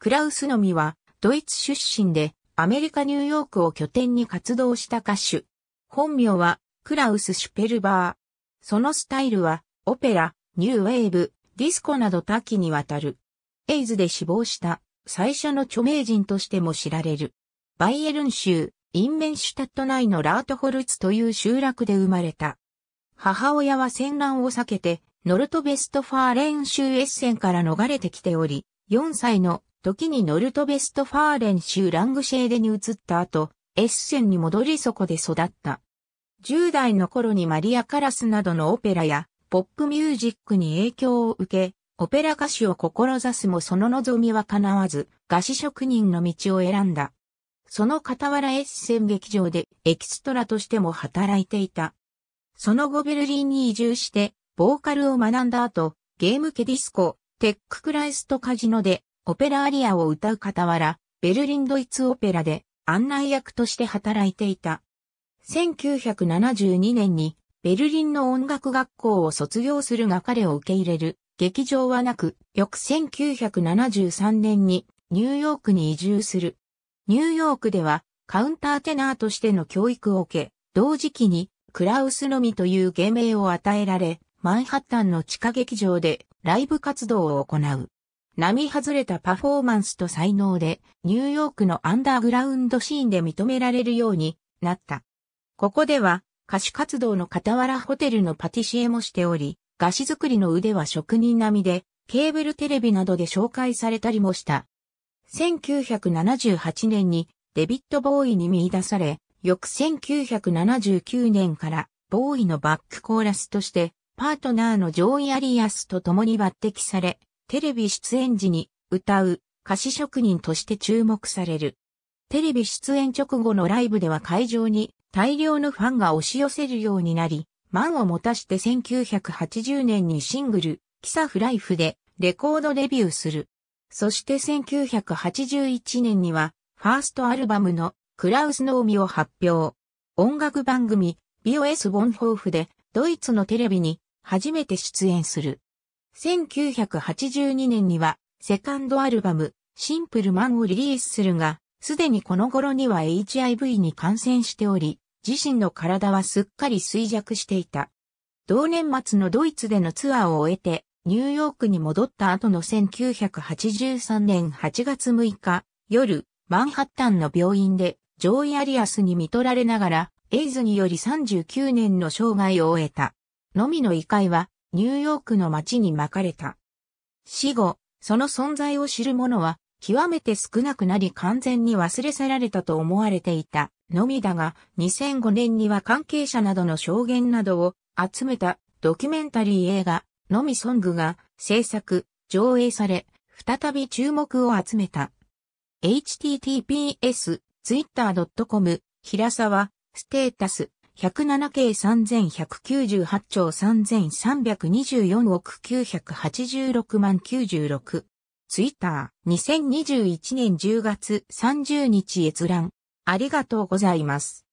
クラウスのみは、ドイツ出身で、アメリカ・ニューヨークを拠点に活動した歌手。本名は、クラウス・シュペルバー。そのスタイルは、オペラ、ニューウェーブ、ディスコなど多岐にわたる。エイズで死亡した最初の著名人としても知られる。バイエルン州、インメンシュタット内のラートホルツという集落で生まれた。母親は戦乱を避けて、ノルトベストファーレン州エッセンから逃れてきており、4歳の時にノルトベストファーレン州ラングシェーデに移った後、エッセンに戻りそこで育った。10代の頃にマリア・カラスなどのオペラやポップミュージックに影響を受け、オペラ歌手を志すもその望みは叶わず、菓子職人の道を選んだ。その傍らエッセン劇場でエキストラとしても働いていた。その後ベルリンに移住して、ボーカルを学んだ後、ゲームケディスコ、テッククライストカジノでオペラアリアを歌う傍ら、ベルリンドイツオペラで案内役として働いていた。1972年にベルリンの音楽学校を卒業するが彼を受け入れる劇場はなく、翌1973年にニューヨークに移住する。ニューヨークではカウンターテナーとしての教育を受け、同時期にクラウスのみという芸名を与えられ、マンハッタンの地下劇場でライブ活動を行う。並外れたパフォーマンスと才能で、ニューヨークのアンダーグラウンドシーンで認められるようになった。ここでは、歌手活動の傍らホテルのパティシエもしており、菓子作りの腕は職人並みで、ケーブルテレビなどで紹介されたりもした。1978年にデビット・ボーイに見出され、翌1979年からボーイのバックコーラスとして、パートナーのジョーイ・アリアスと共に抜擢され、テレビ出演時に歌う歌詞職人として注目される。テレビ出演直後のライブでは会場に大量のファンが押し寄せるようになり、満を持たして1980年にシングル、キサフライフでレコードデビューする。そして1981年には、ファーストアルバムのクラウスの海を発表。音楽番組、ビオエス・ボンホーフで、ドイツのテレビに初めて出演する。1982年には、セカンドアルバム、シンプルマンをリリースするが、すでにこの頃には HIV に感染しており、自身の体はすっかり衰弱していた。同年末のドイツでのツアーを終えて、ニューヨークに戻った後の1983年8月6日、夜、マンハッタンの病院で、ジョイ・アリアスに見取られながら、エイズにより39年の生涯を終えた。のみの異界は、ニューヨークの街に巻かれた。死後、その存在を知る者は、極めて少なくなり完全に忘れ去られたと思われていたのみだが、2005年には関係者などの証言などを集めたドキュメンタリー映画、のみソングが制作、上映され、再び注目を集めた。https://twitter.com 平沢ステータス107系3198兆3324億986万96。ツイッター、2021年10月30日閲覧。ありがとうございます。